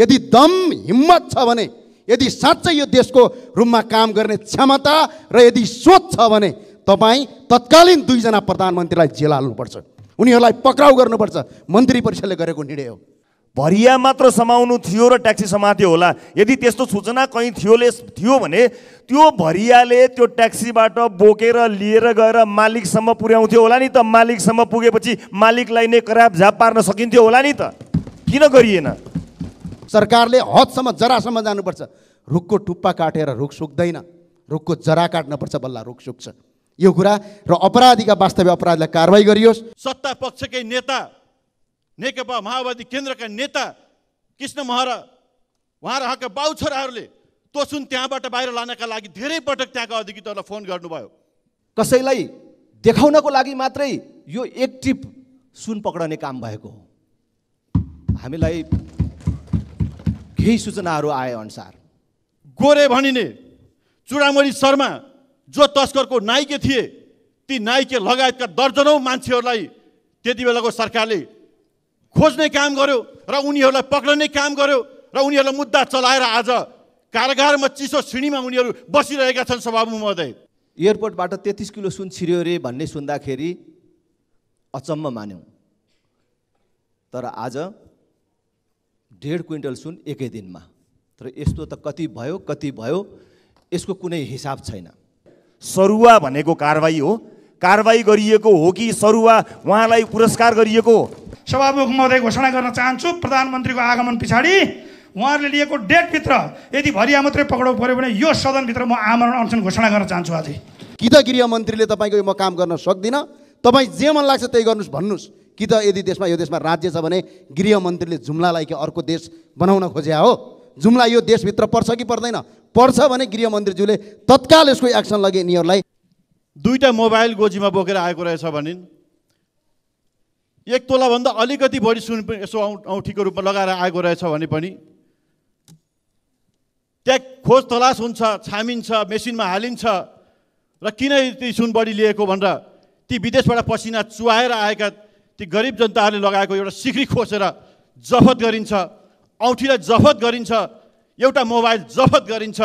यदि दम हिम्मत छ भने यदि साँच्चै यो देशको रूपमा काम गर्ने क्षमता र यदि सोच छ भने तपाईँ तत्कालीन दुईजना प्रधानमन्त्रीलाई जेल हाल्नुपर्छ उनीहरूलाई पक्राउ गर्नुपर्छ मन्त्री परिषदले गरेको निर्णय हो भरिया मात्र समाउनु थियो र ट्याक्सी समात्यो होला यदि त्यस्तो सूचना कहीँ थियोले थियो भने त्यो भरियाले त्यो ट्याक्सीबाट बोकेर लिएर गएर मालिकसम्म पुर्याउँथ्यो होला नि त मालिकसम्म पुगेपछि मालिकलाई नै कराब झाप पार्न सकिन्थ्यो होला नि त किन गरिएन सरकारले हदसम्म जरासम्म जानुपर्छ रुखको टुप्पा काटेर रुख सुक्दैन रुखको जरा काट्नुपर्छ बल्ल रुख सुक्छ यो कुरा र अपराधीका वास्तविक अपराधीलाई कारवाही गरियोस् सत्ता पक्षकै नेता नेकपा माओवादी केन्द्रका नेता कृष्ण महर उहाँ र उहाँका बाउ छोराहरूले तोसुन त्यहाँबाट बाहिर लानका लागि धेरै पटक त्यहाँका अधिकृतहरूलाई फोन गर्नुभयो कसैलाई देखाउनको लागि मात्रै यो एक टिप सुन पक्राउने काम भएको हो हामीलाई केही सूचनाहरू आए अनुसार गोरे भनिने चुडामणि शर्मा जो तस्करको नाइके थिए ती नाइके लगायतका दर्जनौ मान्छेहरूलाई त्यति बेलाको सरकारले खोज्ने काम गर्यो र उनीहरूलाई पक्रने काम गर्यो र उनीहरूलाई मुद्दा चलाएर आज कारागारमा चिसो श्रेणीमा उनीहरू बसिरहेका छन् सभामुख महोदय एयरपोर्टबाट तेत्तिस किलो सुन छिर्यो रे भन्ने सुन्दाखेरि अचम्म मान्यौँ तर आज डेढ क्विन्टल सुन एकै दिनमा तर यस्तो त कति भयो कति भयो यसको कुनै हिसाब छैन सरुवा भनेको कारवाही हो कारवाही गरिएको हो कि सरुवा उहाँलाई पुरस्कार गरिएको हो सभामुख महोदय घोषणा गर्न चाहन्छु प्रधानमन्त्रीको आगमन पछाडि उहाँहरूले लिएको डेटभित्र यदि भरिया मात्रै पक्राउ पऱ्यो भने यो सदनभित्र म आमरण अनसन घोषणा गर्न चाहन्छु आज कि त गृहमन्त्रीले तपाईँको म काम गर्न सक्दिनँ तपाईँ जे मन लाग्छ त्यही गर्नुहोस् भन्नुहोस् कि त यदि देशमा यो देशमा राज्य छ भने गृहमन्त्रीले जुम्लालाई कि अर्को देश बनाउन खोज्या हो जुम्ला यो देशभित्र पर्छ कि पर्दैन पर्छ भने गृहमन्त्रीज्यूले तत्काल यसको एक्सन लगे यिनीहरूलाई दुईवटा मोबाइल गोजीमा बोकेर आएको रहेछ भने एक तोलाभन्दा अलिकति बढी सुन यसो औँठीको रूपमा लगाएर आएको रहेछ भने पनि त्यहाँ खोज तलास हुन्छ छामिन्छ मेसिनमा हालिन्छ र किन ती सुन बढी लिएको भनेर ती विदेशबाट पसिना चुहाएर आएका ती गरिब जनताहरूले लगाएको एउटा सिक्री खोसेर जफत गरिन्छ औँठीलाई जफत गरिन्छ एउटा मोबाइल जफत गरिन्छ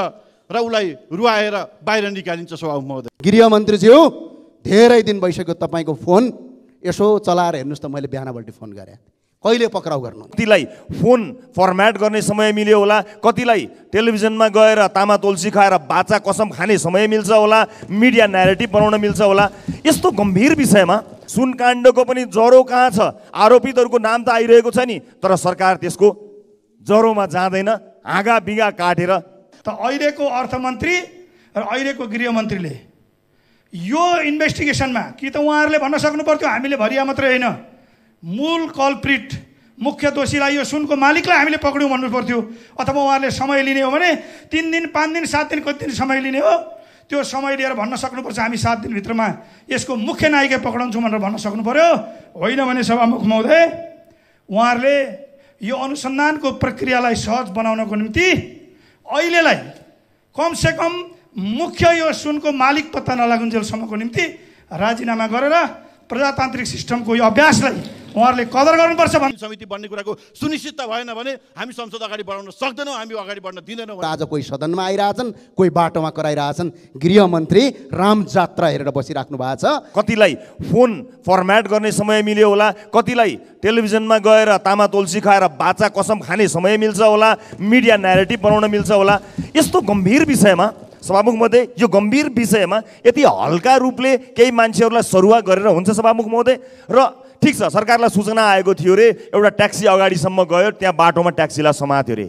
र उसलाई रुवाएर बाहिर निकालिन्छ स्वभाव महोदय गृह गृहमन्त्रीज्यू धेरै दिन भइसक्यो तपाईँको फोन यसो चलाएर हेर्नुहोस् त मैले बिहानपल्ट फोन गरेँ कहिले पक्राउ गर्नु कतिलाई फोन फर्म्याट गर्ने समय मिल्यो होला कतिलाई टेलिभिजनमा गएर तामा तुलसी खाएर बाचा कसम खाने समय मिल्छ होला मिडिया नेरेटिभ बनाउन मिल्छ होला यस्तो गम्भीर विषयमा सुन काण्डको पनि जरो कहाँ छ आरोपितहरूको नाम त आइरहेको छ नि तर सरकार त्यसको जरोमा जाँदैन आँगा बिगा काटेर त अहिलेको अर्थमन्त्री र अहिलेको गृहमन्त्रीले यो इन्भेस्टिगेसनमा कि त उहाँहरूले भन्न सक्नु पर्थ्यो हामीले भरिया मात्रै होइन मूल कल्प्रिट मुख्य दोषीलाई यो सुनको मालिकलाई हामीले पक्रियौँ भन्नु पर्थ्यो अथवा उहाँहरूले समय लिने हो भने तिन दिन पाँच दिन सात दिन कति दिन समय लिने हो त्यो समय लिएर भन्न सक्नुपर्छ हामी सात दिनभित्रमा यसको मुख्य नायिका पक्राउँछौँ भनेर भन्न सक्नु पऱ्यो होइन भने सभामुख महोदय उहाँहरूले यो अनुसन्धानको प्रक्रियालाई सहज बनाउनको निम्ति अहिलेलाई कमसेकम मुख्य यो सुनको मालिक पत्ता नलागुन्जेलसम्मको निम्ति राजीनामा गरेर प्रजातान्त्रिक सिस्टमको यो अभ्यासलाई उहाँहरूले कदर गर्नुपर्छ भन्ने समिति बन्ने कुराको सुनिश्चित भएन भने हामी संसद अगाडि बढाउन सक्दैनौँ हामी अगाडि बढ्न दिँदैनौँ आज कोही सदनमा आइरहेछन् कोही बाटोमा कराइरहेछन् गृहमन्त्री राम जात्रा हेरेर बसिराख्नु भएको छ कतिलाई फोन फर्म्याट गर्ने समय मिल्यो होला कतिलाई टेलिभिजनमा गएर तामा तुलसी खाएर बाचा कसम खाने समय मिल्छ होला मिडिया नेरेटिभ बनाउन मिल्छ होला यस्तो गम्भीर विषयमा सभामुख महोदय यो गम्भीर विषयमा यति हल्का रूपले केही मान्छेहरूलाई सरुवा गरेर हुन्छ सभामुख महोदय र ठिक छ सरकारलाई सूचना आएको थियो रे एउटा ट्याक्सी अगाडिसम्म गयो त्यहाँ बाटोमा ट्याक्सीलाई समात्यो रे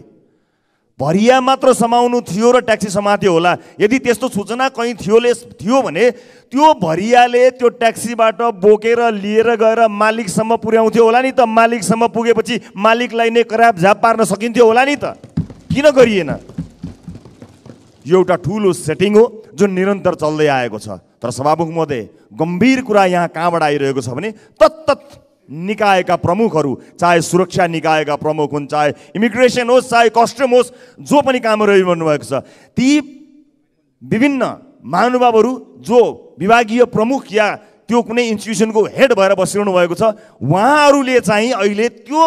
भरिया मात्र समाउनु थियो र ट्याक्सी समात्यो होला यदि त्यस्तो सूचना कहीँ थियोले थियो भने त्यो भरियाले त्यो ट्याक्सीबाट बोकेर लिएर गएर मालिकसम्म पुर्याउँथ्यो होला नि त मालिकसम्म पुगेपछि मालिकलाई नै कराब झाप पार्न सकिन्थ्यो होला नि त किन गरिएन यो एउटा ठुलो सेटिङ हो जुन निरन्तर चल्दै आएको छ तर सभामुख महोदय गम्भीर कुरा यहाँ कहाँबाट आइरहेको छ भने तत्त निकायका प्रमुखहरू चाहे सुरक्षा निकायका प्रमुख हुन् चाहे इमिग्रेसन होस् चाहे कस्टम होस् जो पनि कामहरू भएको छ ती विभिन्न महानुभावहरू जो विभागीय प्रमुख या त्यो कुनै इन्स्टिट्युसनको हेड भएर बसिरहनु भएको छ उहाँहरूले चाहिँ अहिले त्यो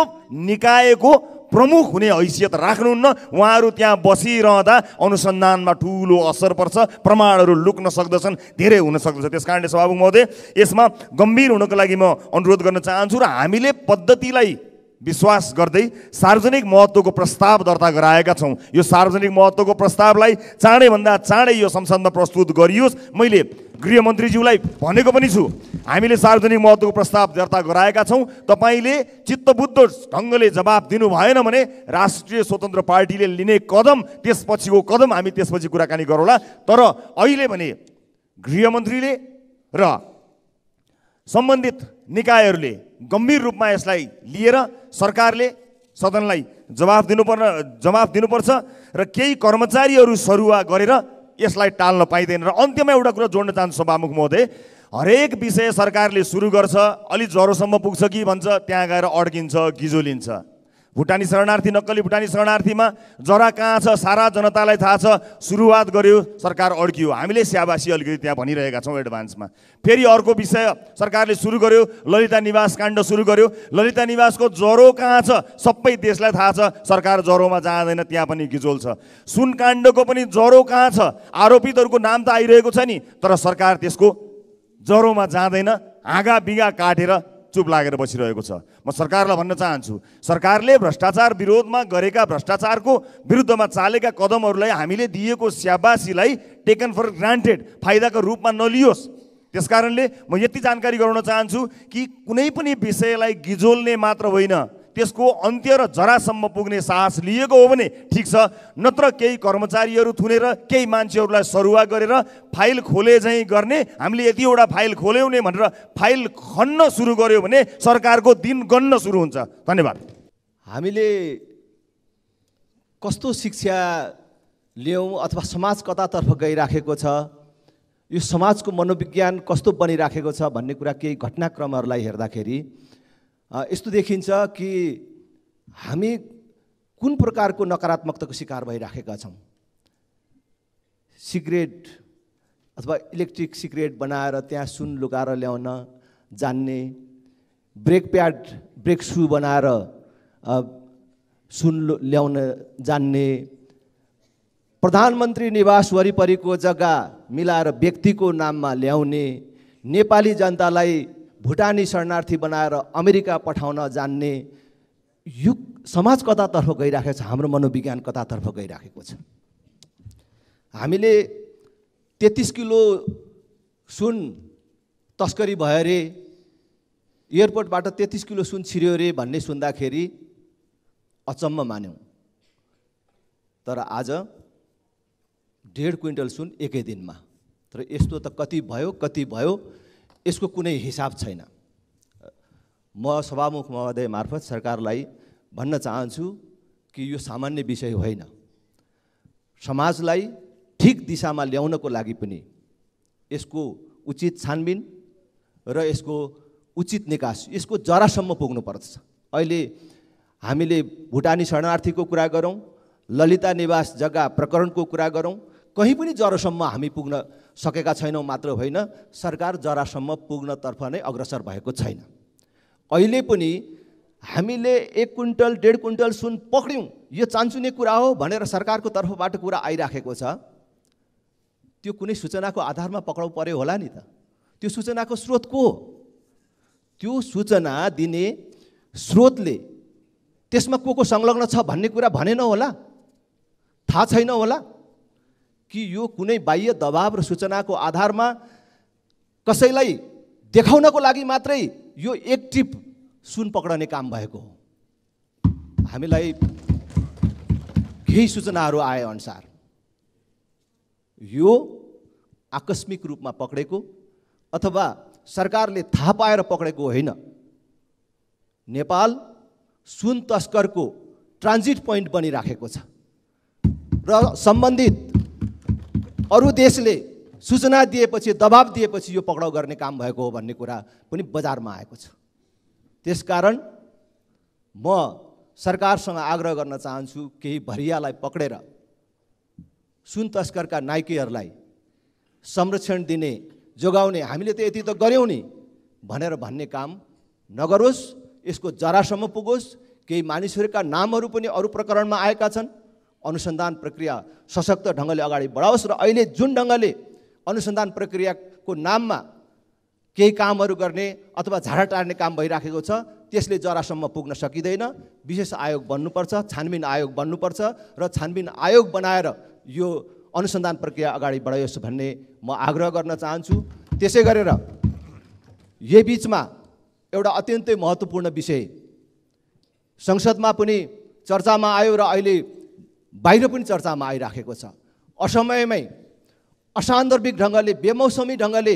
निकायको प्रमुख हुने हैसियत राख्नुहुन्न उहाँहरू त्यहाँ बसिरहँदा अनुसन्धानमा ठुलो असर पर्छ प्रमाणहरू लुक्न सक्दछन् धेरै हुन सक्दछ त्यस कारणले सभामुख महोदय यसमा गम्भीर हुनको लागि म अनुरोध गर्न चाहन्छु र हामीले पद्धतिलाई विश्वास गर्दै सार्वजनिक महत्त्वको प्रस्ताव दर्ता गराएका छौँ यो सार्वजनिक महत्त्वको प्रस्तावलाई चाँडैभन्दा चाँडै यो संसदमा प्रस्तुत गरियोस् मैले गृहमन्त्रीज्यूलाई भनेको पनि छु हामीले सार्वजनिक महत्त्वको प्रस्ताव दर्ता गराएका छौँ तपाईँले चित्तबुद्ध ढङ्गले जवाब दिनु भएन भने राष्ट्रिय स्वतन्त्र पार्टीले लिने कदम त्यसपछिको कदम हामी त्यसपछि कुराकानी गरौँला तर अहिले भने गृहमन्त्रीले र सम्बन्धित निकायहरूले गम्भीर रूपमा यसलाई लिएर सरकारले सदनलाई जवाफ दिनुपर्न जवाफ दिनुपर्छ र केही कर्मचारीहरू सरुवा गरेर यसलाई टाल्न पाइँदैन र अन्त्यमा एउटा कुरा जोड्न चाहन्छु सभामुख महोदय हरेक विषय सरकारले सुरु गर्छ अलिक ज्वरोसम्म पुग्छ कि भन्छ त्यहाँ गएर अड्किन्छ गिजोलिन्छ भुटानी शरणार्थी नक्कली भुटानी शरणार्थीमा जरा कहाँ छ सारा जनतालाई थाहा छ सुरुवात गर्यो सरकार अड्कियो हामीले स्याबासी अलिकति त्यहाँ भनिरहेका छौँ एडभान्समा फेरि अर्को विषय सरकारले सुरु गर्यो ललिता निवास काण्ड सुरु गर्यो ललिता निवासको ज्वरो कहाँ छ सबै देशलाई थाहा छ सरकार ज्वरोमा जाँदैन त्यहाँ पनि गिजोल छ सुन काण्डको पनि ज्वरो कहाँ छ आरोपितहरूको नाम त आइरहेको छ नि तर सरकार त्यसको ज्वरोमा जाँदैन हाँगा बिगा काटेर चुप लागेर बसिरहेको छ म सरकारलाई भन्न चाहन्छु सरकारले भ्रष्टाचार विरोधमा गरेका भ्रष्टाचारको विरुद्धमा चालेका कदमहरूलाई हामीले दिएको स्याबासीलाई टेकन फर ग्रान्टेड फाइदाको रूपमा नलियोस् त्यसकारणले म यति जानकारी गराउन चाहन्छु कि कुनै पनि विषयलाई गिजोल्ने मात्र होइन त्यसको अन्त्य र जरासम्म पुग्ने साहस लिएको हो भने ठिक छ नत्र केही कर्मचारीहरू थुनेर केही मान्छेहरूलाई सरुवा गरेर फाइल खोले झैँ गर्ने हामीले यतिवटा फाइल खोल्यौँ नै भनेर फाइल खन्न सुरु गर्यो भने सरकारको दिन गन्न सुरु हुन्छ धन्यवाद हामीले कस्तो शिक्षा ल्याउँ अथवा समाज कतातर्फ गइराखेको छ यो समाजको मनोविज्ञान कस्तो बनिराखेको छ भन्ने कुरा केही घटनाक्रमहरूलाई हेर्दाखेरि यस्तो देखिन्छ कि हामी कुन प्रकारको नकारात्मकताको शिकार भइराखेका छौँ सिगरेट अथवा इलेक्ट्रिक सिगरेट बनाएर त्यहाँ सुन लुगाएर ल्याउन जान्ने ब्रेक प्याड ब्रेक सु बनाएर सुन ल्याउन जान्ने प्रधानमन्त्री निवास वरिपरिको जग्गा मिलाएर व्यक्तिको नाममा ल्याउने नेपाली जनतालाई भुटानी शरणार्थी बनाएर अमेरिका पठाउन जान्ने युग समाज कतातर्फ गइराखेको छ हाम्रो मनोविज्ञान कतातर्फ गइराखेको छ हामीले तेत्तिस किलो सुन तस्करी भयो अरे एयरपोर्टबाट तेत्तिस किलो सुन छिर्यो अरे भन्ने सुन्दाखेरि अचम्म मान्यौँ तर आज डेढ क्विन्टल सुन एकै दिनमा तर यस्तो त कति भयो कति भयो यसको कुनै हिसाब छैन म सभामुख महोदय मार्फत सरकारलाई भन्न चाहन्छु कि यो सामान्य विषय होइन समाजलाई ठिक दिशामा ल्याउनको लागि पनि यसको उचित छानबिन र यसको उचित निकास यसको जरासम्म पुग्नुपर्दछ अहिले हामीले भुटानी शरणार्थीको कुरा गरौँ ललिता निवास जग्गा प्रकरणको कुरा गरौँ कहीँ पनि जरासम्म हामी पुग्न सकेका छैनौँ मात्र होइन सरकार जरासम्म पुग्नतर्फ नै अग्रसर भएको छैन अहिले पनि हामीले एक क्विन्टल डेढ क्विन्टल सुन पक्र्यौँ यो चान्चुने कुरा हो भनेर सरकारको तर्फबाट कुरा आइराखेको छ त्यो कुनै सूचनाको आधारमा पक्राउ पर्यो होला नि त त्यो सूचनाको स्रोत को हो त्यो सूचना दिने स्रोतले त्यसमा को को संलग्न छ भन्ने कुरा भनेन होला थाहा छैन होला कि यो कुनै बाह्य दबाव र सूचनाको आधारमा कसैलाई देखाउनको लागि मात्रै यो एक टिप सुन पक्रने काम भएको हो हामीलाई केही सूचनाहरू आए अनुसार यो आकस्मिक रूपमा पक्रेको अथवा सरकारले थाहा पाएर पक्रेको होइन नेपाल सुन तस्करको ट्रान्जिट पोइन्ट बनिराखेको छ र सम्बन्धित अरू देशले सूचना दिएपछि दबाब दिएपछि यो पक्राउ गर्ने काम भएको हो भन्ने कुरा पनि बजारमा आएको छ त्यसकारण म सरकारसँग आग्रह गर्न चाहन्छु केही भरियालाई पक्रेर सुन तस्करका नाइकीहरूलाई संरक्षण दिने जोगाउने हामीले त यति त गऱ्यौँ नि भनेर भन्ने काम नगरोस् यसको जरासम्म पुगोस् केही मानिसहरूका नामहरू पनि अरू प्रकरणमा आएका छन् अनुसन्धान प्रक्रिया सशक्त ढङ्गले अगाडि बढाओस् र अहिले जुन ढङ्गले अनुसन्धान प्रक्रियाको नाममा केही कामहरू गर्ने अथवा झाडा टार्ने काम भइराखेको छ त्यसले जरासम्म पुग्न सकिँदैन विशेष आयोग बन्नुपर्छ छानबिन आयोग बन्नुपर्छ र छानबिन आयोग बनाएर यो अनुसन्धान प्रक्रिया अगाडि बढाइयोस् भन्ने म आग्रह गर्न चाहन्छु त्यसै गरेर यही बिचमा एउटा अत्यन्तै महत्त्वपूर्ण विषय संसदमा पनि चर्चामा आयो र अहिले बाहिर पनि चर्चामा आइराखेको छ असमयमै असान्दर्भिक ढङ्गले बेमौसमी ढङ्गले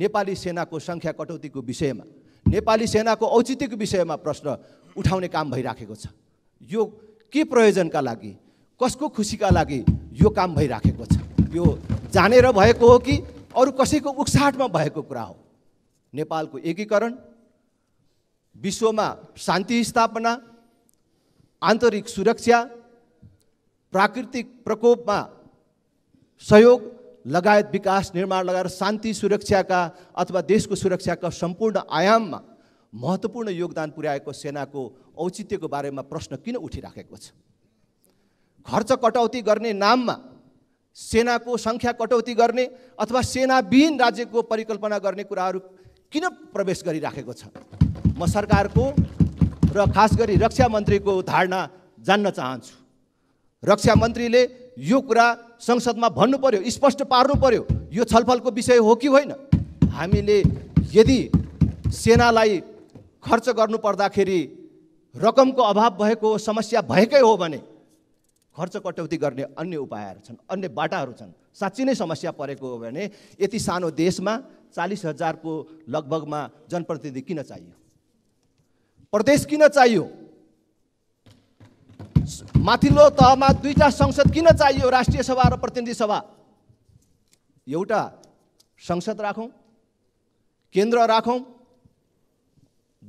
नेपाली सेनाको सङ्ख्या कटौतीको विषयमा नेपाली सेनाको औचित्यको विषयमा प्रश्न उठाउने काम भइराखेको छ यो के प्रयोजनका लागि कसको खुसीका लागि यो काम भइराखेको छ यो जानेर भएको हो कि अरू कसैको उक्साटमा भएको कुरा हो नेपालको एकीकरण विश्वमा शान्ति स्थापना आन्तरिक सुरक्षा प्राकृतिक प्रकोपमा सहयोग लगायत विकास निर्माण लगाएर शान्ति सुरक्षाका अथवा देशको सुरक्षाका सम्पूर्ण आयाममा महत्त्वपूर्ण योगदान पुर्याएको सेनाको औचित्यको बारेमा प्रश्न किन उठिराखेको छ खर्च कटौती गर्ने नाममा सेनाको सङ्ख्या कटौती गर्ने अथवा सेनाविहीन राज्यको परिकल्पना गर्ने कुराहरू किन प्रवेश गरिराखेको छ म सरकारको र खास गरी रक्षा मन्त्रीको धारणा जान्न चाहन्छु रक्षा मन्त्रीले यो कुरा संसदमा भन्नु पर्यो स्पष्ट पार्नु पर्यो यो छलफलको विषय हो कि होइन हामीले यदि सेनालाई खर्च गर्नु पर्दाखेरि रकमको अभाव भएको समस्या भएकै हो भने खर्च कटौती गर्ने अन्य उपायहरू छन् अन्य बाटाहरू छन् साँच्ची नै समस्या परेको हो भने यति सानो देशमा चालिस हजारको लगभगमा जनप्रतिनिधि किन चाहियो प्रदेश किन चाहियो माथिल्लो तहमा दुईवटा संसद किन चाहियो राष्ट्रिय सभा र प्रतिनिधि सभा एउटा संसद राखौँ केन्द्र राखौँ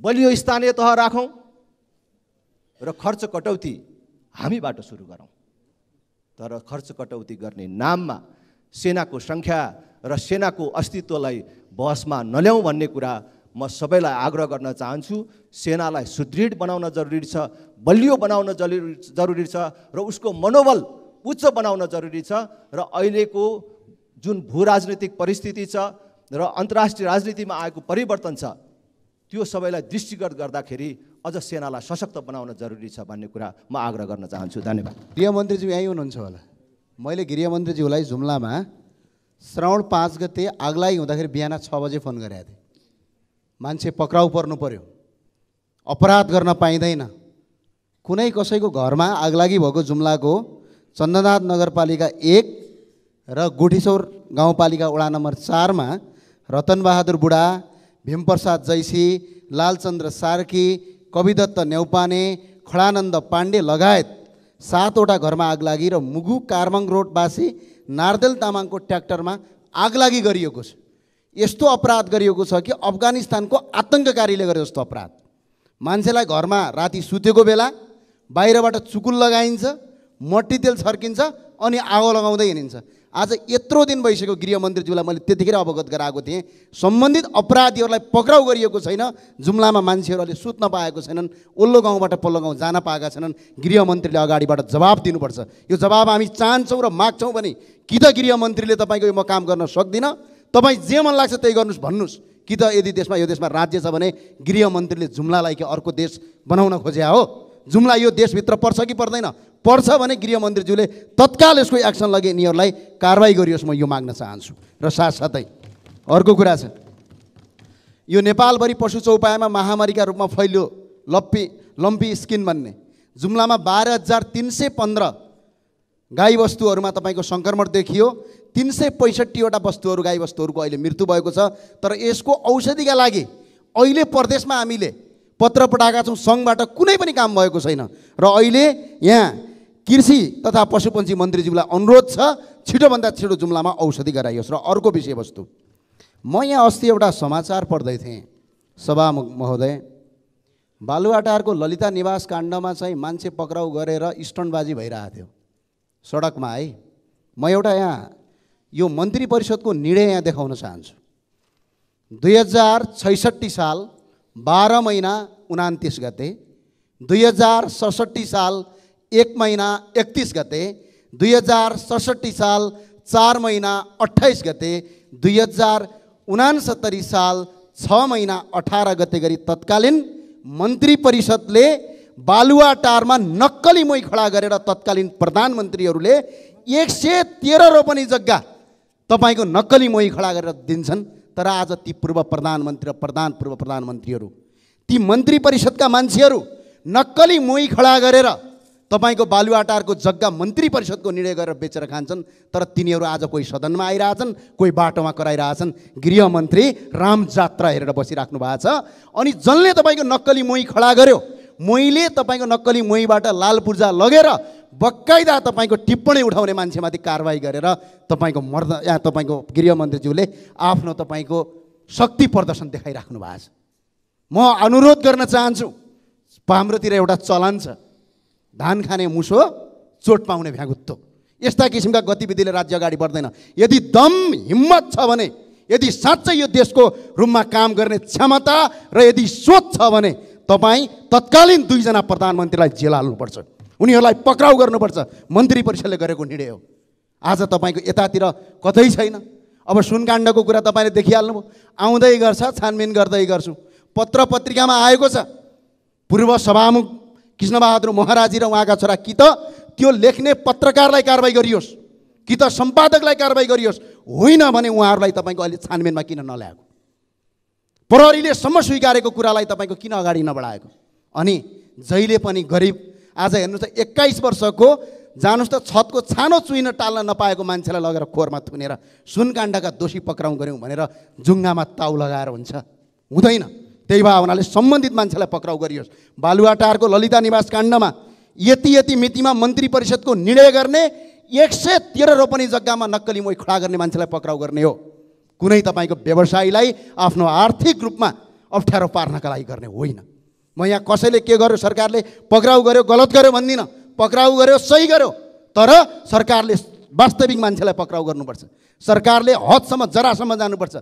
बलियो स्थानीय तह राखौँ र खर्च कटौती हामीबाट सुरु गरौँ तर खर्च कटौती गर्ने नाममा सेनाको सङ्ख्या र सेनाको अस्तित्वलाई बहसमा नल्याउँ भन्ने कुरा म सबैलाई आग्रह गर्न चाहन्छु सेनालाई सुदृढ बनाउन जरुरी छ बलियो बनाउन जरुरी जरुरी छ र उसको मनोबल उच्च बनाउन जरुरी छ र अहिलेको जुन भू राजनीतिक परिस्थिति छ र अन्तर्राष्ट्रिय राजनीतिमा आएको परिवर्तन छ त्यो सबैलाई दृष्टिगत गर्दाखेरि अझ सेनालाई सशक्त बनाउन जरुरी छ भन्ने कुरा म आग्रह गर्न चाहन्छु धन्यवाद गृहमन्त्रीज्यू यहीँ हुनुहुन्छ होला मैले गृहमन्त्रीज्यूलाई जुम्लामा श्रावण पाँच गते आग्लाइ हुँदाखेरि बिहान छ बजे फोन गरेको थिएँ मान्छे पक्राउ पर्नु पर्यो अपराध गर्न पाइँदैन कुनै कसैको घरमा आगलागी भएको जुम्लाको चन्दनाथ नगरपालिका एक र गुठीसौर गाउँपालिका वडा नम्बर चारमा रतनबहादुर बुढा भीमप्रसाद जैसी लालचन्द्र सार्की कविदत्त न्याउपाने खडानन्द पाण्डे लगायत सातवटा घरमा आगलागी र मुगु कार्मङ रोडवासी नारदेल तामाङको ट्र्याक्टरमा आगलागी गरिएको छ यस्तो अपराध गरिएको छ कि अफगानिस्तानको आतङ्ककारीले गरे जस्तो अपराध मान्छेलाई घरमा राति सुतेको बेला बाहिरबाट चुकुल लगाइन्छ मट्टी तेल छर्किन्छ अनि आगो लगाउँदै हिँडिन्छ आज यत्रो दिन भइसक्यो गृहमन्त्रीज्यूलाई मैले त्यतिखेर अवगत गराएको थिएँ सम्बन्धित अपराधीहरूलाई पक्राउ गरिएको छैन जुम्लामा मान्छेहरू अहिले सुत्न पाएको छैनन् ओल्लो गाउँबाट पल्लो गाउँ जान पाएका छैनन् गृहमन्त्रीले अगाडिबाट जवाब दिनुपर्छ यो जवाब हामी चाहन्छौँ र माग्छौँ भने कि त गृहमन्त्रीले तपाईँको यो म काम गर्न सक्दिनँ तपाईँ जे मन लाग्छ त्यही गर्नुहोस् भन्नुहोस् कि त यदि देशमा यो देशमा राज्य छ भने गृहमन्त्रीले जुम्लालाई कि अर्को देश बनाउन खोज्या हो जुम्ला यो देशभित्र पर्छ कि पर्दैन पर्छ भने गृहमन्त्रीज्यूले तत्काल यसको एक्सन लगे यिनीहरूलाई कारवाही गरियोस् म यो माग्न चाहन्छु र साथसाथै अर्को कुरा छ यो नेपालभरि पशु चौपायामा महामारीका रूपमा फैलियो लप्पी लम्पी स्किन भन्ने जुम्लामा बाह्र हजार तिन सय पन्ध्र गाई वस्तुहरूमा तपाईँको सङ्क्रमण देखियो तिन सय पैँसठीवटा वस्तुहरू गाई वस्तुहरूको अहिले मृत्यु भएको छ तर यसको औषधिका लागि अहिले प्रदेशमा हामीले पत्र पठाएका छौँ सङ्घबाट कुनै पनि काम भएको छैन र अहिले यहाँ कृषि तथा पशुपन्छी मन्त्रीज्यूलाई अनुरोध छ छिटोभन्दा छिटो जुम्लामा औषधि गराइयोस् र अर्को विषयवस्तु म यहाँ अस्ति एउटा समाचार पढ्दै थिएँ सभा महोदय बालुवाटारको ललिता निवास काण्डमा चाहिँ मान्छे पक्राउ गरेर स्टनबाजी भइरहेको थियो सडकमा है म एउटा यहाँ यो मन्त्री परिषदको निर्णय यहाँ देखाउन चाहन्छु दुई हजार छैसठी साल बाह्र महिना उनातिस गते दुई हजार सडसठी साल एक महिना एकतिस गते दुई हजार सडसठी साल चार महिना अठाइस गते दुई हजार उनासत्तरी साल छ महिना अठार गते गरी तत्कालीन मन्त्री परिषदले बालुवाटारमा नक्कली मै खडा गरेर तत्कालीन प्रधानमन्त्रीहरूले एक सय तेह्र रोपनी जग्गा तपाईँको नक्कली मोही खडा गरेर दिन्छन् तर आज ती पूर्व प्रधानमन्त्री र प्रधान पूर्व प्रधानमन्त्रीहरू ती मन्त्री परिषदका मान्छेहरू नक्कली मोही खडा गरेर तपाईँको बालुवाटारको जग्गा मन्त्री परिषदको निर्णय गरेर बेचेर खान्छन् तर तिनीहरू आज कोही सदनमा आइरहेछन् कोही बाटोमा कराइरहेछन् गृहमन्त्री राम जात्रा हेरेर बसिराख्नु भएको छ अनि जसले तपाईँको नक्कली मोही खडा गर्यो मैले तपाईँको नक्कली मुहीबाट लाल पूर्जा लगेर बकाइदा तपाईँको टिप्पणी उठाउने मान्छेमाथि कारवाही गरेर तपाईँको मर्द या तपाईँको गृहमन्त्रीज्यूले आफ्नो तपाईँको शक्ति प्रदर्शन देखाइराख्नु भएको छ म अनुरोध गर्न चाहन्छु हाम्रोतिर एउटा चलन छ धान खाने मुसो चोट पाउने भ्यागुत्तो यस्ता किसिमका गतिविधिले राज्य अगाडि बढ्दैन यदि दम हिम्मत छ भने यदि साँच्चै यो देशको रूपमा काम गर्ने क्षमता र यदि सोच छ भने तपाईँ तत्कालीन दुईजना प्रधानमन्त्रीलाई जेल हाल्नुपर्छ उनीहरूलाई पक्राउ गर्नुपर्छ मन्त्री परिषदले गरेको निर्णय हो आज तपाईँको यतातिर कतै छैन अब सुनकाण्डको कुरा तपाईँले देखिहाल्नुभयो आउँदै गर्छ छानबिन गर्दै गर्छु पत्र पत्रिकामा आएको छ पूर्व सभामुख कृष्णबहादुर महाराजी र उहाँका छोरा कि त त्यो लेख्ने पत्रकारलाई कारवाही गरियोस् कि त सम्पादकलाई कारवाही गरियोस् होइन भने उहाँहरूलाई तपाईँको अहिले छानबिनमा किन नल्याएको प्रहरीलेसम्म स्वीकारेको कुरालाई तपाईँको किन अगाडि नबढाएको अनि जहिले पनि गरिब आज हेर्नुहोस् त एक्काइस वर्षको जानुहोस् त छतको छानो चुइन टाल्न नपाएको मान्छेलाई लगेर खोरमा थुनेर सुनकाण्डका दोषी पक्राउ गऱ्यौँ भनेर जुङ्गामा ताउ लगाएर हुन्छ हुँदैन त्यही भए हुनाले सम्बन्धित मान्छेलाई पक्राउ गरियोस् बालुवाटारको ललिता निवास काण्डमा यति यति मितिमा मन्त्री परिषदको निर्णय गर्ने एक सय तेह्र रोपनी जग्गामा नक्कली मोही खडा गर्ने मान्छेलाई पक्राउ गर्ने हो कुनै तपाईँको व्यवसायीलाई आफ्नो आर्थिक रूपमा अप्ठ्यारो पार्नका लागि गर्ने होइन म यहाँ कसैले के गर्यो सरकारले पक्राउ गर्यो गलत गर्यो भन्दिनँ पक्राउ गर्यो सही गर्यो तर सरकारले वास्तविक मान्छेलाई पक्राउ गर्नुपर्छ सरकारले हदसम्म जरासम्म जानुपर्छ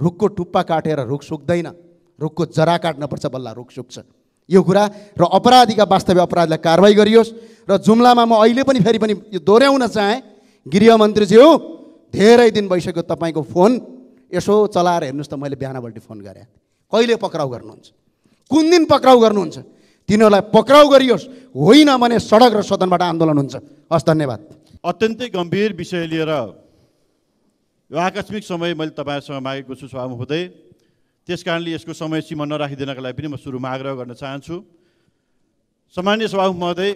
रुखको टुप्पा काटेर रुख सुक्दैन रुखको जरा काट्नुपर्छ बल्ल रुख सुक्छ यो कुरा र अपराधीका वास्तविक अपराधीलाई कारवाही गरियोस् र जुम्लामा म अहिले पनि फेरि पनि यो दोहोऱ्याउन चाहेँ गृहमन्त्रीज्यू धेरै दिन भइसक्यो तपाईँको फोन यसो चलाएर हेर्नुहोस् त मैले बिहानपल्ट फोन गरेँ कहिले पक्राउ गर्नुहुन्छ कुन दिन पक्राउ गर्नुहुन्छ तिनीहरूलाई पक्राउ गरियोस् होइन भने सडक र सदनबाट आन्दोलन हुन्छ हस् धन्यवाद अत्यन्तै गम्भीर विषय लिएर यो आकस्मिक समय मैले तपाईँसँग मागेको छु स्वामी हुँदै त्यस कारणले यसको समय सीमा नराखिदिनको लागि पनि म सुरुमा आग्रह गर्न चाहन्छु सामान्य सभामुख महोदय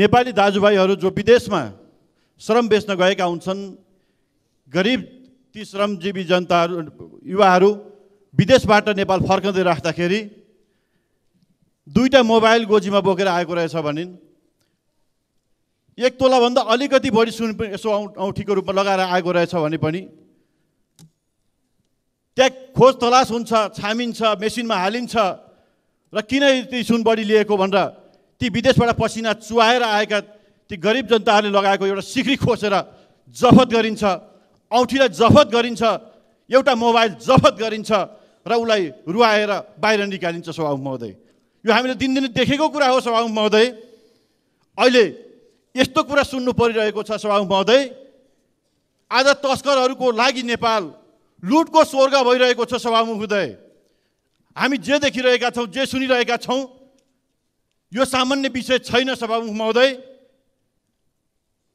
नेपाली दाजुभाइहरू जो विदेशमा श्रम बेच्न गएका हुन्छन् गरिब ती श्रमजीवी जनताहरू युवाहरू विदेशबाट नेपाल फर्काउँदै राख्दाखेरि दुईवटा मोबाइल गोजीमा बोकेर आएको रहेछ भनिन् एक तोलाभन्दा अलिकति बढी सुन यसो औँठीको रूपमा लगाएर आएको रहेछ भने पनि त्यहाँ खोज तलास हुन्छ छामिन्छ मेसिनमा हालिन्छ र किन ती सुन बढी लिएको भनेर ती विदेशबाट पसिना चुहाएर आएका ती गरिब जनताहरूले लगाएको एउटा सिक्री खोसेर जफत गरिन्छ औँठीलाई जफत गरिन्छ एउटा मोबाइल जफत गरिन्छ र उसलाई रुवाएर बाहिर निकालिन्छ सभामुख महोदय यो हामीले दिनदिनै देखेको कुरा हो सभामुख महोदय अहिले यस्तो कुरा सुन्नु परिरहेको छ सभामुख महोदय आज तस्करहरूको लागि नेपाल लुटको स्वर्ग भइरहेको छ सभामुख महोदय हामी जे देखिरहेका छौँ जे सुनिरहेका छौँ यो सामान्य विषय छैन सभामुख महोदय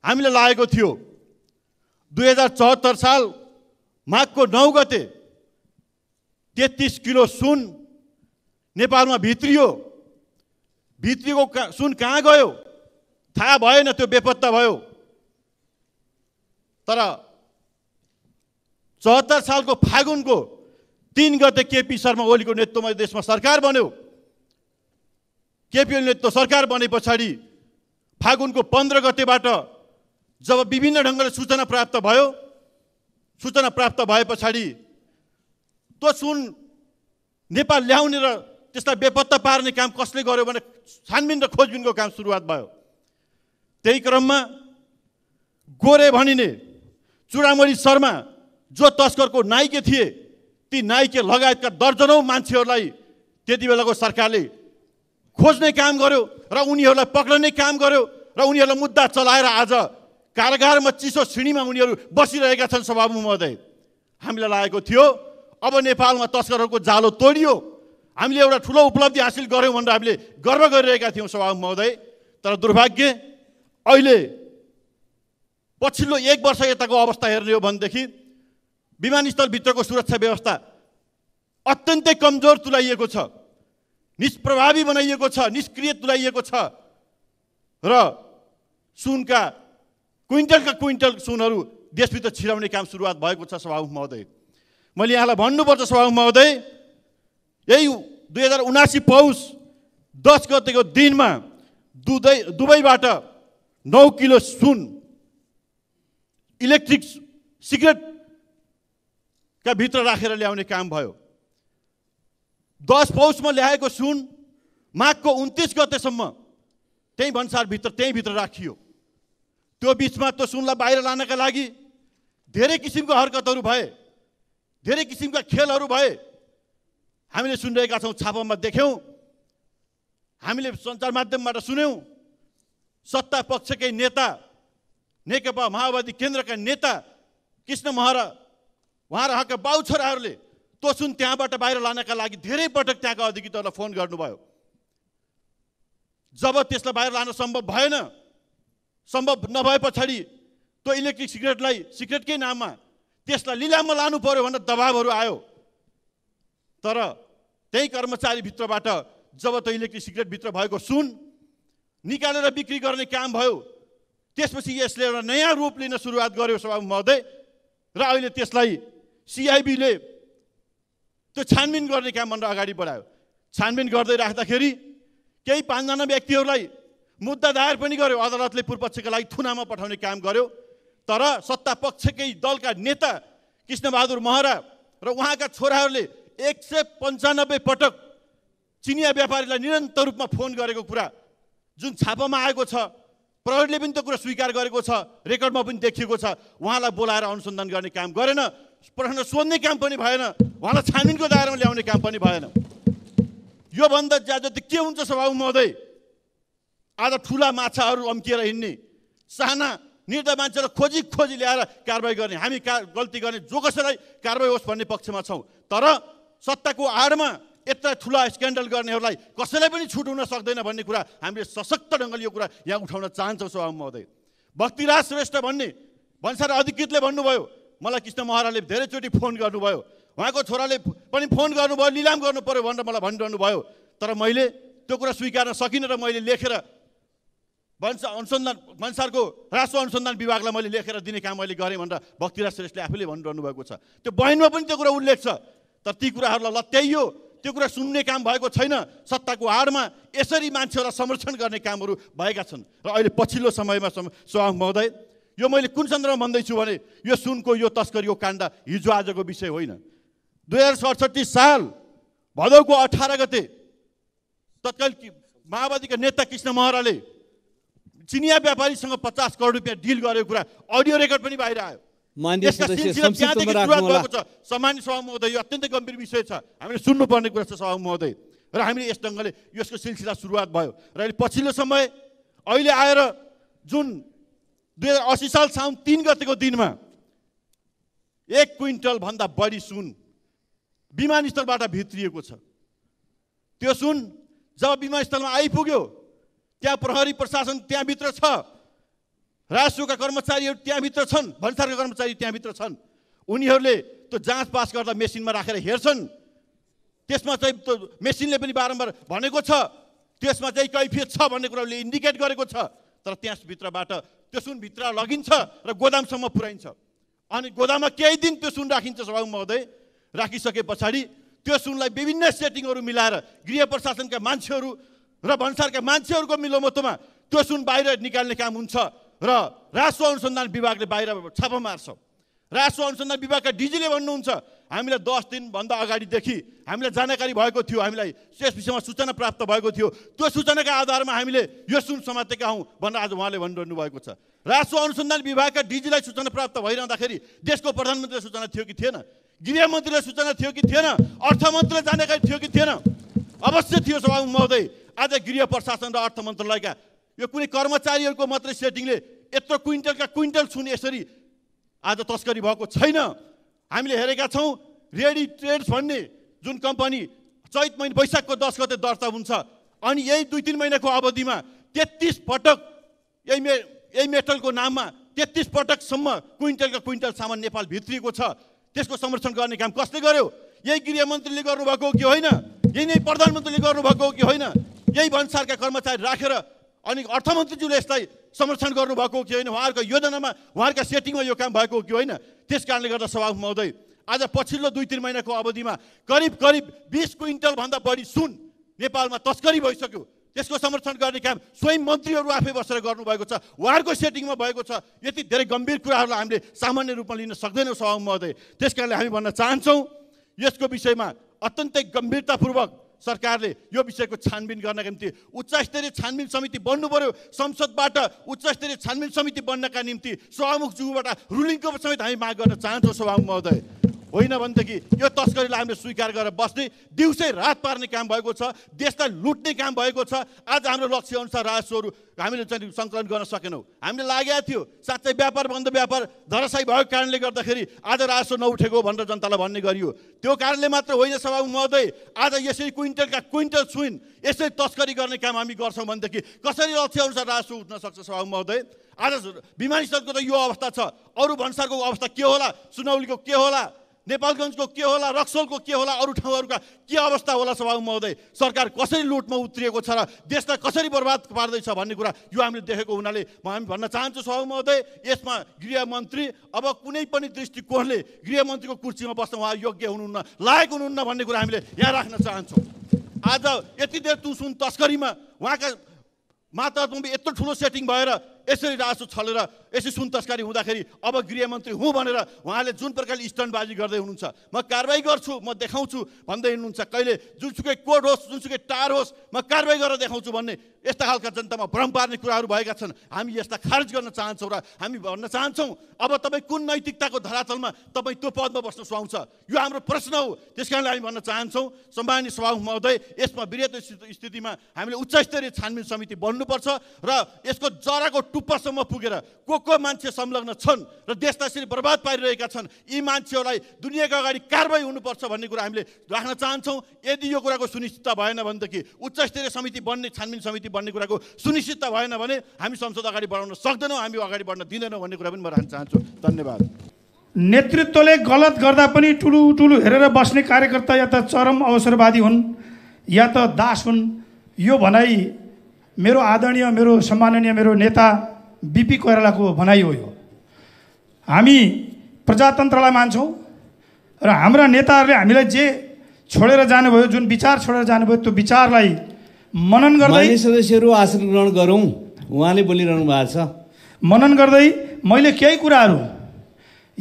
हामीलाई लागेको थियो दुई हजार चौहत्तर साल माघको नौ गते तेत्तिस किलो सुन नेपालमा भित्रियो भित्रिएको सुन कहाँ गयो थाहा भएन त्यो बेपत्ता भयो तर चौहत्तर सालको फागुनको तिन गते केपी शर्मा ओलीको नेतृत्वमा देशमा सरकार बन्यो केपी ओली नेतृत्व सरकार बने पछाडि फागुनको पन्ध्र गतेबाट जब विभिन्न ढङ्गले सूचना प्राप्त भयो सूचना प्राप्त भए पछाडि त्यो सुन नेपाल ल्याउने र त्यसलाई बेपत्ता पार्ने काम कसले गर्यो भने छानबिन र खोजबिनको काम सुरुवात भयो त्यही क्रममा गोरे भनिने चुडामणी शर्मा जो तस्करको नाइके थिए ती नाइके लगायतका दर्जनौँ मान्छेहरूलाई त्यति बेलाको सरकारले खोज्ने काम गर्यो र उनीहरूलाई पक्रने काम गर्यो र उनीहरूलाई मुद्दा चलाएर आज कारागारमा चिसो श्रेणीमा उनीहरू बसिरहेका छन् सभामुख महोदय हामीलाई लागेको थियो अब नेपालमा तस्करहरूको जालो तोडियो हामीले एउटा ठुलो उपलब्धि हासिल गऱ्यौँ भनेर हामीले गर्व गरिरहेका थियौँ सभामुख महोदय तर दुर्भाग्य अहिले पछिल्लो एक वर्ष यताको अवस्था हेर्ने हो भनेदेखि विमानस्थलभित्रको सुरक्षा व्यवस्था अत्यन्तै कमजोर तुलाइएको छ निष्प्रभावी बनाइएको छ निष्क्रिय तुलाइएको छ र सुनका क्विन्टलका क्विन्टल सुनहरू देशभित्र छिराउने काम सुरुवात भएको छ सभामुख महोदय मैले यहाँलाई भन्नुपर्छ सभामुख महोदय यही दुई हजार उनासी पौष दस गतेको दिनमा दुधै दुबईबाट नौ किलो सुन इलेक्ट्रिक सिगरेटका भित्र राखेर ल्याउने काम भयो दस पौषमा ल्याएको सुन माघको उन्तिस गतेसम्म त्यहीँ भन्सारभित्र त्यहीँभित्र राखियो त्यो बिचमा त्यो सुनलाई बाहिर लानका लागि धेरै किसिमको हरकतहरू भए धेरै किसिमका खेलहरू भए हामीले सुनिरहेका छौँ छापामा देख्यौँ हामीले सञ्चार माध्यमबाट सुन्यौँ सत्ता पक्षकै नेता नेकपा माओवादी केन्द्रका नेता कृष्ण महरा उहाँ रहेका बाउ छोराहरूले त्यो सुन त्यहाँबाट बाहिर लानका लागि धेरै पटक त्यहाँका अधिकृतहरूलाई फोन गर्नुभयो जब त्यसलाई बाहिर लान सम्भव भएन सम्भव नभए पछाडि त्यो इलेक्ट्रिक सिगरेटलाई सिगरेटकै नाममा त्यसलाई लिलाममा लानु पऱ्यो भनेर दबावहरू आयो तर त्यही कर्मचारीभित्रबाट जब त्यो इलेक्ट्रिक सिगरेटभित्र भएको सुन निकालेर बिक्री गर्ने काम भयो त्यसपछि यसले एउटा नयाँ रूप लिन सुरुवात गर्यो सभा महोदय र अहिले त्यसलाई सिआइबीले त्यो छानबिन गर्ने काम भनेर अगाडि बढायो छानबिन गर्दै राख्दाखेरि केही पाँचजना व्यक्तिहरूलाई मुद्दा दायर पनि गर्यो अदालतले पूर्वपक्षका लागि थुनामा पठाउने काम गर्यो तर सत्ता पक्षकै दलका नेता कृष्णबहादुर महरा र उहाँका छोराहरूले एक सय पन्चानब्बे पटक चिनिया व्यापारीलाई निरन्तर रूपमा फोन गरेको कुरा जुन छापामा आएको छ प्रहरीले पनि त्यो कुरा स्वीकार गरेको छ रेकर्डमा पनि देखिएको छ उहाँलाई बोलाएर अनुसन्धान गर्ने काम गरेन प्रश्न सोध्ने काम पनि भएन उहाँलाई छानबिनको दायरामा ल्याउने काम पनि भएन योभन्दा ज्यादा त के हुन्छ सभामुख महोदय आज ठुला माछाहरू अम्किएर हिँड्ने साना निर्दय मान्छेलाई खोजी खोजी ल्याएर कारवाही गर्ने हामी का गल्ती गर्ने जो कसैलाई कारवाही होस् भन्ने पक्षमा छौँ तर सत्ताको आडमा यत्र ठुला स्क्यान्डल गर्नेहरूलाई कसैलाई पनि छुट हुन सक्दैन भन्ने कुरा हामीले सशक्त ढङ्गले यो कुरा यहाँ उठाउन चाहन्छौँ सभा महोदय भक्तिराज श्रेष्ठ भन्ने भन्सार अधिकृतले भन्नुभयो मलाई कृष्ण महराले धेरैचोटि फोन गर्नुभयो उहाँको छोराले पनि फोन गर्नुभयो निलाम गर्नु पऱ्यो भनेर मलाई भनिरहनु भयो तर मैले त्यो कुरा स्वीकार्न सकिनँ र मैले लेखेर वंश अनुसन्धान भन्सारको राष्ट्र अनुसन्धान विभागलाई मैले लेखेर दिने काम मैले गरेँ भनेर भक्तिराज श्रेष्ठले आफूले भनिरहनु भएको छ त्यो बहिनमा पनि त्यो कुरा उल्लेख छ तर ती कुराहरूलाई लत्याइयो त्यो कुरा सुन्ने काम भएको छैन सत्ताको आडमा यसरी मान्छेहरूलाई संरक्षण गर्ने कामहरू भएका छन् र अहिले पछिल्लो समयमा सभा महोदय यो मैले कुन सन्दर्भमा भन्दैछु भने यो सुनको यो तस्करीको काण्ड हिजो आजको विषय होइन दुई हजार सडसठी साल भदौको अठार गते तत्काल माओवादीका नेता कृष्ण महराले चिनिया व्यापारीसँग पचास करोड रुपियाँ डिल गरेको कुरा अडियो रेकर्ड पनि बाहिर आयो सामान्य सभा महोदय यो अत्यन्तै गम्भीर विषय छ हामीले सुन्नुपर्ने कुरा छ सभा महोदय र हामीले यस ढङ्गले यसको सिलसिला सुरुवात भयो र अहिले पछिल्लो समय अहिले आएर जुन दुई हजार असी साल साउन तिन गतेको दिनमा एक क्विन्टलभन्दा बढी सुन विमानस्थलबाट भित्रिएको छ त्यो सुन जब विमानस्थलमा आइपुग्यो त्यहाँ प्रहरी प्रशासन त्यहाँभित्र छ राजस्वका कर्मचारीहरू त्यहाँभित्र छन् भन्सारका कर्मचारी त्यहाँभित्र छन् उनीहरूले त्यो जाँच पास गर्दा मेसिनमा राखेर हेर्छन् त्यसमा चाहिँ त्यो मेसिनले पनि बारम्बार भनेको छ त्यसमा चाहिँ कैफियत छ भन्ने कुराले इन्डिकेट गरेको छ तर त्यसभित्रबाट त्यो सुन भित्र लगिन्छ र गोदामसम्म पुऱ्याइन्छ अनि गोदाममा केही दिन त्यो सुन राखिन्छ सभा महोदय राखिसके पछाडि त्यो सुनलाई विभिन्न सेटिङहरू मिलाएर गृह प्रशासनका मान्छेहरू र भन्सारका मान्छेहरूको मिलोमतोमा त्यो सुन बाहिर निकाल्ने काम हुन्छ र राजस्व अनुसन्धान विभागले बाहिर छापा मार्छ राजस्व अनुसन्धान विभागका डिजीले भन्नुहुन्छ हामीलाई दस दिनभन्दा अगाडिदेखि हामीलाई जानकारी भएको थियो हामीलाई यस विषयमा सूचना प्राप्त भएको थियो त्यो सूचनाका आधारमा हामीले यो सुन समातेका हौँ भनेर आज उहाँले भनिरहनु भएको छ राजस्व अनुसन्धान विभागका डिजीलाई सूचना प्राप्त भइरहँदाखेरि देशको प्रधानमन्त्रीलाई सूचना थियो कि थिएन गृहमन्त्रीलाई सूचना थियो कि थिएन अर्थमन्त्रीलाई जानकारी थियो कि थिएन अवश्य थियो सभामुख महोदय आज गृह प्रशासन र अर्थ मन्त्रालयका यो कुनै कर्मचारीहरूको मात्रै सेटिङले यत्रो क्विन्टलका क्विन्टल सुन यसरी आज तस्करी भएको छैन हामीले हेरेका छौँ रेडी ट्रेड्स भन्ने जुन कम्पनी चैत महिना वैशाखको दस गते दर्ता हुन्छ अनि यही दुई तिन महिनाको अवधिमा तेत्तिस पटक यही मे यही मेटलको नाममा तेत्तिस पटकसम्म क्विन्टलका क्विन्टल सामान नेपाल भित्रिएको छ त्यसको संरक्षण गर्ने काम कसले गर्यो यही गृहमन्त्रीले गर्नुभएको हो कि होइन यही नै प्रधानमन्त्रीले गर्नुभएको हो कि होइन यही भन्सारका कर्मचारी राखेर अनि अर्थमन्त्रीज्यूले यसलाई समर्थन गर्नुभएको हो कि होइन उहाँहरूको योजनामा उहाँहरूका सेटिङमा यो काम भएको हो कि होइन त्यस कारणले गर्दा सभा महोदय आज पछिल्लो दुई तिन महिनाको अवधिमा करिब करिब बिस क्विन्टलभन्दा बढी सुन नेपालमा तस्करी भइसक्यो त्यसको समर्थन गर्ने काम स्वयं मन्त्रीहरू आफै बसेर गर्नुभएको छ उहाँहरूको सेटिङमा भएको छ यति धेरै गम्भीर कुराहरूलाई हामीले सामान्य रूपमा लिन सक्दैनौँ सभा महोदय त्यस कारणले हामी भन्न चाहन्छौँ यसको विषयमा अत्यन्तै गम्भीरतापूर्वक सरकारले यो विषयको छानबिन गर्नका निम्ति उच्चस्तरीय छानबिन समिति बन्नु पऱ्यो संसदबाट उच्चस्तरीय छानबिन समिति बन्नका निम्ति सभामुख जुगबाट रुलिङको समेत हामी माग गर्न चाहन्छौँ सभामुख महोदय होइन भनेदेखि यो तस्करीलाई हामीले स्वीकार गरेर बस्ने दिउँसै रात पार्ने काम भएको छ देशलाई लुट्ने काम भएको छ आज हाम्रो लक्ष्यअनुसार राजस्वहरू हामीले चाहिँ सङ्कलन गर्न सकेनौँ हामीले लागेको थियो साँच्चै व्यापार बन्द व्यापार धरासाई भएको कारणले गर्दाखेरि आज राजस्व नउठेको भनेर जनतालाई भन्ने गरियो त्यो कारणले मात्र होइन सभा महोदय आज यसरी क्विन्टलका क्विन्टल सुइन यसरी तस्करी गर्ने काम हामी गर्छौँ भनेदेखि कसरी लक्ष्य अनुसार राजस्व उठ्न सक्छ सभा महोदय आज विमानस्थलको त यो अवस्था छ अरू भन्सारको अवस्था के होला सुनौलीको के होला नेपालगञ्जको के होला रक्सोलको के होला अरू ठाउँहरूका के अवस्था होला सभा महोदय सरकार कसरी लुटमा उत्रिएको छ र देशलाई कसरी बर्बाद पार्दैछ भन्ने कुरा यो हामीले देखेको हुनाले म हामी भन्न चाहन्छु सभा महोदय यसमा गृहमन्त्री अब कुनै पनि दृष्टिकोणले गृहमन्त्रीको कुर्सीमा बस्न उहाँ योग्य हुनुहुन्न लायक हुनुहुन्न भन्ने कुरा हामीले यहाँ राख्न चाहन्छौँ आज यति देर तुसुन तस्करीमा उहाँका मातात्मा यत्रो ठुलो सेटिङ भएर यसरी राजस्व छलेर यसरी सुन तस्करी हुँदाखेरि अब गृहमन्त्री हुँ भनेर उहाँले जुन प्रकारले स्टन्डबाजी गर्दै हुनुहुन्छ म कारवाही गर्छु म देखाउँछु भन्दै हिँड्नुहुन्छ कहिले जुनसुकै कोड होस् जुनसुकै टार होस् म कारवाही गरेर देखाउँछु भन्ने यस्ता खालका जनतामा भ्रम पार्ने कुराहरू भएका छन् हामी यसलाई खारेज गर्न चाहन्छौँ र हामी भन्न चाहन्छौँ अब तपाईँ कुन नैतिकताको धरातलमा तपाईँ त्यो पदमा बस्न सुहाउँछ यो हाम्रो प्रश्न हो त्यस कारणले हामी भन्न चाहन्छौँ सम्मान्य सभा महोदय यसमा वृहत स्थितिमा हामीले उच्च स्तरीय छानबिन समिति बन्नुपर्छ र यसको जराको टुप्पासम्म पुगेर को को मान्छे संलग्न छन् र देशलाई यसरी बर्बाद पारिरहेका छन् यी मान्छेहरूलाई दुनियाँको अगाडि कारवाही हुनुपर्छ भन्ने कुरा हामीले राख्न चाहन्छौँ यदि यो कुराको सुनिश्चितता भएन भनेदेखि उच्चस्तरीय समिति बन्ने छानबिन समिति बन्ने कुराको सुनिश्चितता भएन भने हामी संसद अगाडि बढाउन सक्दैनौँ हामी अगाडि बढ्न दिँदैनौँ भन्ने कुरा पनि म राख्न चाहन्छु धन्यवाद नेतृत्वले गलत गर्दा पनि टुलु टुलु हेरेर बस्ने कार्यकर्ता या त चरम अवसरवादी हुन् या त दास हुन् यो भनाइ मेरो आदरणीय मेरो सम्माननीय मेरो नेता बिपी कोइरालाको भनाइ हो यो हामी प्रजातन्त्रलाई मान्छौँ र हाम्रा नेताहरूले हामीलाई जे छोडेर जानुभयो जुन विचार छोडेर जानुभयो त्यो विचारलाई मनन गर्दै सदस्यहरू आसन ग्रहण गरौँ उहाँले बोलिरहनु भएको छ मनन गर्दै मैले केही कुराहरू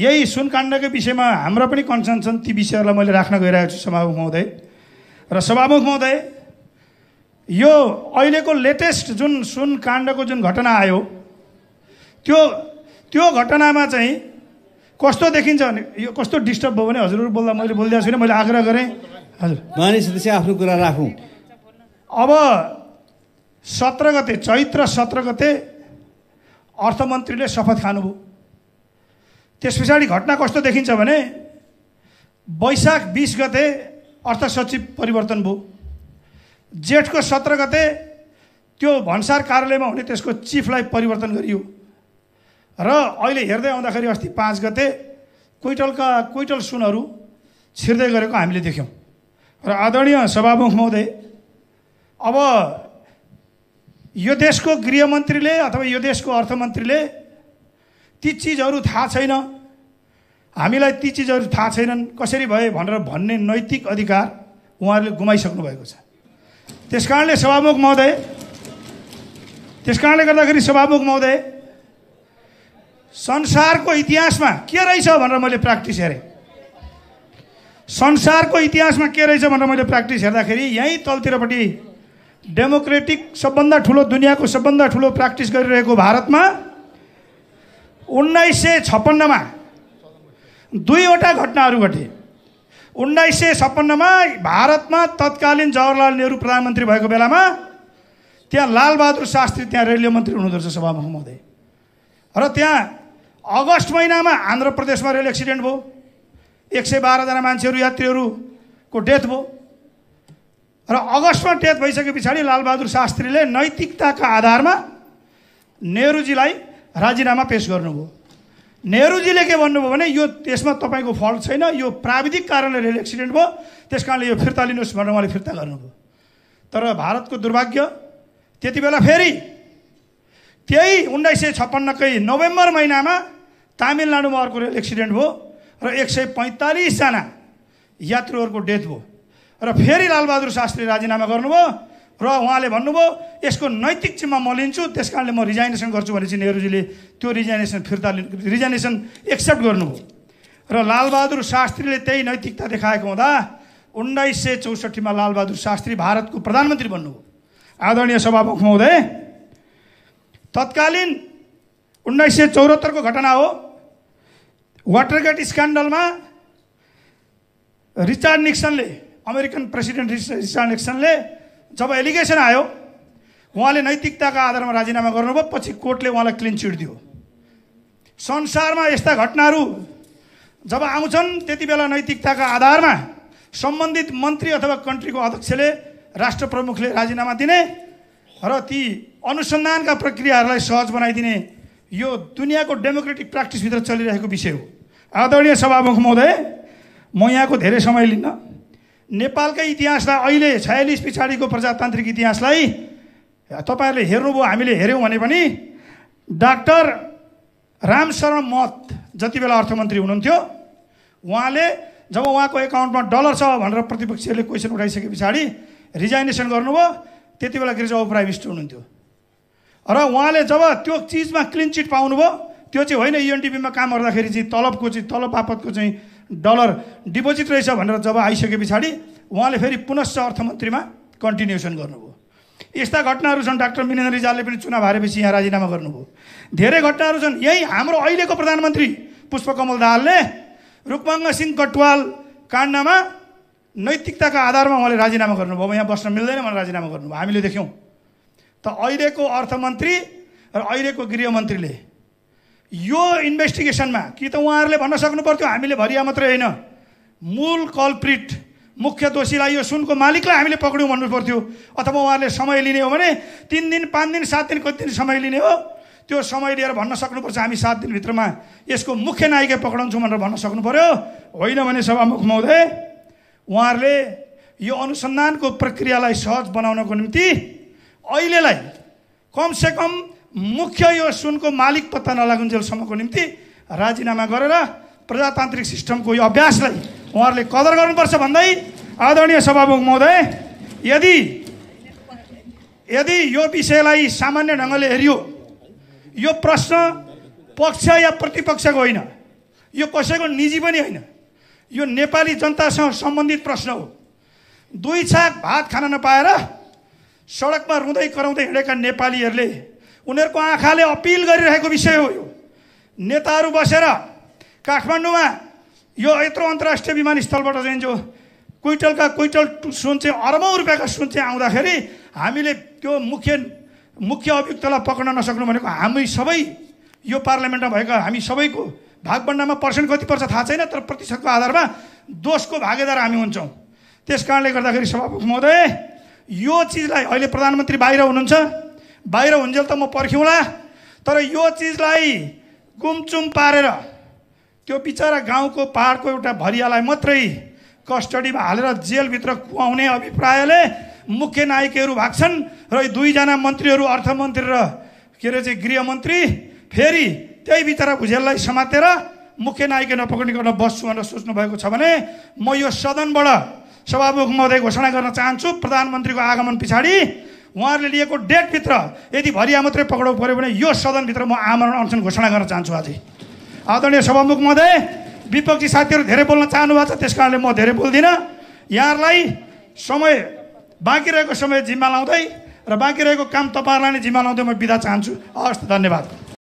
यही सुनकाण्डकै विषयमा हाम्रा पनि कन्सर्न छन् ती विषयहरूलाई मैले राख्न गइरहेको छु सभामुख महोदय र सभामुख महोदय यो अहिलेको लेटेस्ट जुन सुन काण्डको जुन घटना आयो त्यो त्यो घटनामा चाहिँ कस्तो देखिन्छ भने यो कस्तो डिस्टर्ब भयो भने हजुरहरू बोल्दा मैले बोलिदिएको छुइनँ मैले आग्रह गरेँ हजुर मानिसहरू चाहिँ आफ्नो कुरा राखौँ अब सत्र गते चैत्र सत्र गते अर्थमन्त्रीले शपथ खानुभयो त्यस पछाडि घटना कस्तो देखिन्छ भने वैशाख बिस गते अर्थ सचिव परिवर्तन भयो जेठको सत्र गते त्यो भन्सार कार्यालयमा हुने त्यसको चिफलाई परिवर्तन गरियो र अहिले हेर्दै आउँदाखेरि अस्ति पाँच गते कोइटलका कोइटल सुनहरू छिर्दै गरेको हामीले देख्यौँ र आदरणीय सभामुख महोदय अब यो देशको गृहमन्त्रीले अथवा यो देशको अर्थमन्त्रीले ती चिजहरू थाहा छैन हामीलाई ती चिजहरू थाहा छैनन् कसरी भए भनेर भन्ने नैतिक अधिकार उहाँहरूले गुमाइसक्नु भएको छ त्यस कारणले सभामुख महोदय त्यस कारणले गर्दाखेरि सभामुख महोदय संसारको इतिहासमा के रहेछ भनेर मैले प्र्याक्टिस हेरेँ संसारको इतिहासमा के रहेछ भनेर मैले प्र्याक्टिस हेर्दाखेरि यहीँ तलतिरपट्टि डेमोक्रेटिक सबभन्दा ठुलो दुनियाँको सबभन्दा ठुलो प्र्याक्टिस गरिरहेको भारतमा उन्नाइस सय छप्पन्नमा दुईवटा घटनाहरू घटे उन्नाइस सय छप्पन्नमा भारतमा तत्कालीन जवाहरलाल नेहरू प्रधानमन्त्री भएको बेलामा त्यहाँ लालबहादुर शास्त्री त्यहाँ रेलवे मन्त्री हुनुहुँदो रहेछ सभामुख महोदय र त्यहाँ अगस्त महिनामा आन्ध्र प्रदेशमा रेल एक्सिडेन्ट भयो एक सय बाह्रजना मान्छेहरू यात्रीहरूको डेथ भयो र अगस्तमा डेथ भइसके पछाडि लालबहादुर शास्त्रीले नैतिकताका आधारमा नेहरूजीलाई राजीनामा पेस गर्नुभयो नेहरूजीले के भन्नुभयो भने यो त्यसमा तपाईँको फल्ट छैन यो प्राविधिक कारणले रेल एक्सिडेन्ट भयो त्यस कारणले यो फिर्ता लिनुहोस् भनेर उहाँले फिर्ता गर्नुभयो तर भारतको दुर्भाग्य त्यति बेला फेरि त्यही उन्नाइस सय छप्पन्नकै नोभेम्बर महिनामा तामिलनाडुमा अर्को रेल एक्सिडेन्ट भयो र एक सय पैँतालिसजना यात्रुहरूको डेथ भयो र फेरि लालबहादुर शास्त्री राजीनामा गर्नुभयो र उहाँले भन्नुभयो यसको नैतिक जिम्मा म लिन्छु त्यस कारणले म रिजाइनेसन गर्छु भने चाहिँ नेहरूजीले त्यो रिजाइनेसन फिर्ता लिनु रिजाइनेसन एक्सेप्ट गर्नुभयो र लालबहादुर शास्त्रीले त्यही नैतिकता देखाएको हुँदा उन्नाइस सय चौसठीमा लालबहादुर शास्त्री भारतको प्रधानमन्त्री बन्नुभयो आदरणीय सभामुख महोदय तत्कालीन उन्नाइस सय चौहत्तरको घटना हो वाटरगेट स्क्यान्डलमा रिचार्ड निक्सनले अमेरिकन प्रेसिडेन्ट रिचार्ड निक्सनले जब एलिगेसन आयो उहाँले नैतिकताका आधारमा राजीनामा गर्नुभयो पछि कोर्टले उहाँलाई क्लिन चिट दियो संसारमा यस्ता घटनाहरू जब आउँछन् त्यति बेला नैतिकताका आधारमा सम्बन्धित मन्त्री अथवा कन्ट्रीको अध्यक्षले राष्ट्र प्रमुखले राजीनामा दिने र ती अनुसन्धानका प्रक्रियाहरूलाई सहज बनाइदिने यो दुनियाँको डेमोक्रेटिक प्र्याक्टिसभित्र चलिरहेको विषय हो आदरणीय सभामुख महोदय म यहाँको धेरै समय लिन्न नेपालकै इतिहासलाई अहिले छयालिस पछाडिको प्रजातान्त्रिक इतिहासलाई तपाईँहरूले हेर्नुभयो हामीले हेऱ्यौँ भने पनि डाक्टर रामशरण मत जति बेला अर्थमन्त्री हुनुहुन्थ्यो उहाँले जब उहाँको एकाउन्टमा डलर छ भनेर प्रतिपक्षीहरूले क्वेसन उठाइसके पछाडि रिजाइनेसन गर्नुभयो त्यति बेला गिरिजा प्राइम मिनिस्टर हुनुहुन्थ्यो र उहाँले जब त्यो चिजमा क्लिन चिट पाउनुभयो त्यो चाहिँ होइन युएनटिपीमा e काम गर्दाखेरि चाहिँ तलबको चाहिँ तलब बापतको चाहिँ डलर डिपोजिट रहेछ भनेर जब आइसके पछाडि उहाँले फेरि पुनश्च अर्थमन्त्रीमा कन्टिन्युसन गर्नुभयो यस्ता घटनाहरू छन् डाक्टर मिनेन्द्र रिजालले पनि चुनाव हारेपछि यहाँ राजीनामा गर्नुभयो धेरै घटनाहरू छन् यही हाम्रो अहिलेको प्रधानमन्त्री पुष्पकमल दाहालले रूपमङ्ग सिंह कटवाल काण्डमा नैतिकताका आधारमा उहाँले राजीनामा गर्नुभयो यहाँ बस्न मिल्दैन भनेर राजीनामा गर्नुभयो हामीले देख्यौँ त अहिलेको अर्थमन्त्री र अहिलेको गृहमन्त्रीले यो इन्भेस्टिगेसनमा कि त उहाँहरूले भन्न सक्नु पर्थ्यो हामीले भरिया मात्रै होइन मूल कल्प्रिट मुख्य दोषीलाई यो सुनको मालिकलाई हामीले पक्रियौँ भन्नु पर्थ्यो अथवा उहाँहरूले समय लिने हो भने तिन दिन पाँच दिन सात दिन कति दिन समय लिने हो त्यो समय लिएर भन्न सक्नुपर्छ हामी सात दिनभित्रमा यसको मुख्य नायिका पक्राउँछौँ भनेर भन्न सक्नु पऱ्यो होइन भने सभामुख महोदय उहाँहरूले यो अनुसन्धानको प्रक्रियालाई सहज बनाउनको निम्ति अहिलेलाई कमसेकम मुख्य यो सुनको मालिक पत्ता नलागुन्जेलसम्मको निम्ति राजीनामा गरेर प्रजातान्त्रिक सिस्टमको यो अभ्यासलाई उहाँहरूले कदर गर्नुपर्छ भन्दै आदरणीय सभामुख महोदय यदि यदि यो विषयलाई सामान्य ढङ्गले हेरियो यो प्रश्न पक्ष या प्रतिपक्षको होइन यो कसैको निजी पनि होइन यो नेपाली जनतासँग सम्बन्धित प्रश्न हो दुई छाक भात खान नपाएर सडकमा रुँदै कराउँदै हिँडेका नेपालीहरूले उनीहरूको आँखाले अपिल गरिरहेको विषय हो यो नेताहरू बसेर काठमाडौँमा यो यत्रो अन्तर्राष्ट्रिय विमानस्थलबाट चाहिँ जो क्विन्टलका क्विटल सुन चाहिँ अरबौँ रुपियाँका सुन चाहिँ आउँदाखेरि हामीले त्यो मुख्य मुख्य अभियुक्तलाई पक्रन नसक्नु भनेको हामी सबै यो पार्लियामेन्टमा भएका हामी सबैको भागभन्डामा पर्सेन्ट कति पर्छ थाहा छैन तर प्रतिशतको आधारमा दोषको भागेदार हामी हुन्छौँ त्यस कारणले गर्दाखेरि सभापति महोदय यो चिजलाई अहिले प्रधानमन्त्री बाहिर हुनुहुन्छ बाहिर हुन्जेल त म पर्ख्यौँला तर यो चिजलाई गुमचुम पारेर त्यो बिचरा गाउँको पाहाडको एउटा भरियालाई मात्रै कस्टडीमा हालेर जेलभित्र कुवाउने अभिप्रायले मुख्य नायकहरू भाग्छन् र दुईजना मन्त्रीहरू अर्थमन्त्री र के अरे चाहिँ गृहमन्त्री फेरि त्यही बिचरा भुजेललाई समातेर मुख्य नायक नपक्ने गर्न बस्छु भनेर सोच्नु भएको छ भने म यो सदनबाट सभामुख महोदय घोषणा गर्न चाहन्छु प्रधानमन्त्रीको आगमन पछाडि उहाँहरूले लिएको डेटभित्र यदि भरिया मात्रै पक्राउ पऱ्यो भने यो सदनभित्र म आमरण अनसन घोषणा गर्न चाहन्छु आज आदरणीय सभामुख महोदय विपक्षी साथीहरू धेरै बोल्न चाहनु भएको छ त्यस कारणले म धेरै बोल्दिनँ यहाँहरूलाई समय बाँकी रहेको समय जिम्मा लाउँदै र बाँकी रहेको काम तपाईँहरूलाई नै जिम्मा लाउँदै म बिदा चाहन्छु हवस् धन्यवाद